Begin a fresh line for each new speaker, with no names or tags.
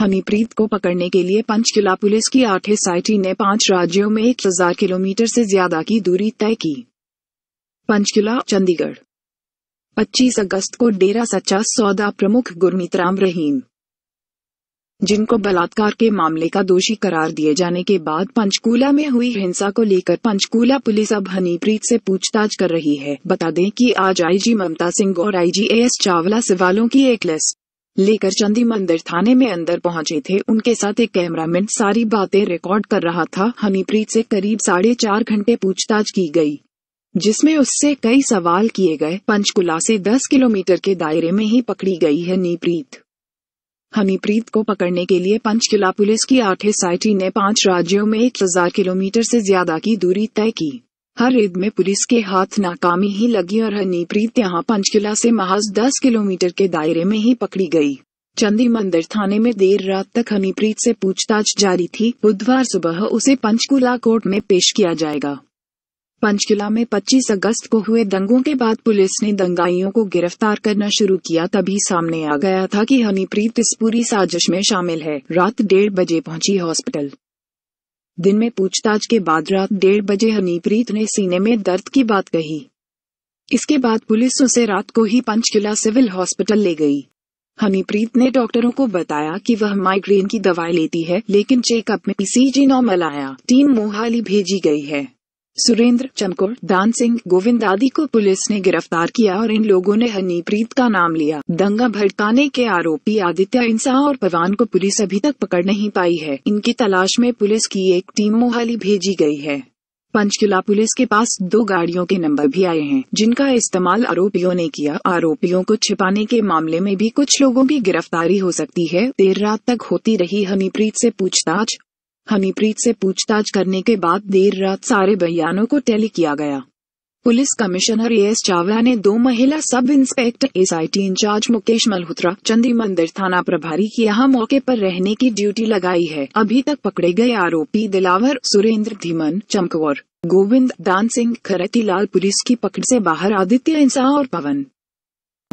हनीप्रीत को पकड़ने के लिए पंचकुला पुलिस की आठ एस ने पांच राज्यों में एक हजार किलोमीटर से ज्यादा की दूरी तय की पंचकुला चंडीगढ़ 25 अगस्त को डेरा सच्चा सौदा प्रमुख गुरमीत राम रहीम जिनको बलात्कार के मामले का दोषी करार दिए जाने के बाद पंचकूला में हुई हिंसा को लेकर पंचकूला पुलिस अब हनीप्रीत से पूछताछ कर रही है बता दें कि आज आईजी ममता सिंह और आईजी एस चावला सिवालों की एक लिस्ट लेकर चंदी मंदिर थाने में अंदर पहुंचे थे उनके साथ एक कैमरामैन सारी बातें रिकॉर्ड कर रहा था हनीप्रीत से करीब साढ़े चार घंटे पूछताछ की गई जिसमें उससे कई सवाल किए गए पंचकुला से दस किलोमीटर के दायरे में ही पकड़ी गई है नीप्रीत हनीप्रीत को पकड़ने के लिए पंचकिला पुलिस की आठ एस ने पांच राज्यों में एक हजार किलोमीटर से ज्यादा की दूरी तय की हर ईद में पुलिस के हाथ नाकामी ही लगी और हनीप्रीत यहाँ पंचकिला से महज 10 किलोमीटर के दायरे में ही पकड़ी गई चंदी मंदिर थाने में देर रात तक हनीप्रीत से पूछताछ जारी थी बुधवार सुबह उसे पंचकुला कोर्ट में पेश किया जाएगा पंचकुला में 25 अगस्त को हुए दंगों के बाद पुलिस ने दंगाइयों को गिरफ्तार करना शुरू किया तभी सामने आ गया था कि हनीप्रीत इस पूरी साजिश में शामिल है रात डेढ़ बजे पहुंची हॉस्पिटल दिन में पूछताछ के बाद रात डेढ़ बजे हनीप्रीत ने सीने में दर्द की बात कही इसके बाद पुलिस उसे रात को ही पंचकुला सिविल हॉस्पिटल ले गई हनीप्रीत ने डॉक्टरों को बताया कि वह माइग्रेन की दवाई लेती है लेकिन चेकअप में पीसीजी नॉर्मल आया टीम मोहाली भेजी गई है सुरेंद्र चमकोर दान सिंह गोविंद आदि को पुलिस ने गिरफ्तार किया और इन लोगों ने हनीप्रीत का नाम लिया दंगा भड़काने के आरोपी आदित्य इंसा और पवान को पुलिस अभी तक पकड़ नहीं पाई है इनकी तलाश में पुलिस की एक टीम मोहाली भेजी गई है पंचकुला पुलिस के पास दो गाड़ियों के नंबर भी आए हैं जिनका इस्तेमाल आरोपियों ने किया आरोपियों को छिपाने के मामले में भी कुछ लोगों की गिरफ्तारी हो सकती है देर रात तक होती रही हनीप्रीत से पूछताछ हनीप्रीत से पूछताछ करने के बाद देर रात सारे बयानों को टैली किया गया police commissioner A S Chawla ने दो महिला sub inspector SIT incharge Mukesh Malhotra Chandi Mandir थाना प्रभारी की यहाँ मौके पर रहने की ड्यूटी लगाई है अभी तक पकड़े गए आरोपी दिलावर सुरेंद्र धीमन चमकौर गोविंद दान सिंह खरती लाल पुलिस की पकड़ से बाहर आदित्य इंसा और पवन